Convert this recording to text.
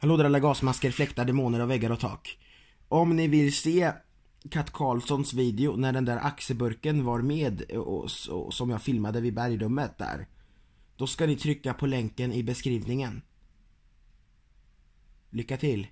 Han låter alla gasmasker, fläktar, demoner och väggar och tak. Om ni vill se Kat Karlssons video när den där axelburken var med och, och, som jag filmade vid bergrummet där. Då ska ni trycka på länken i beskrivningen. Lycka till!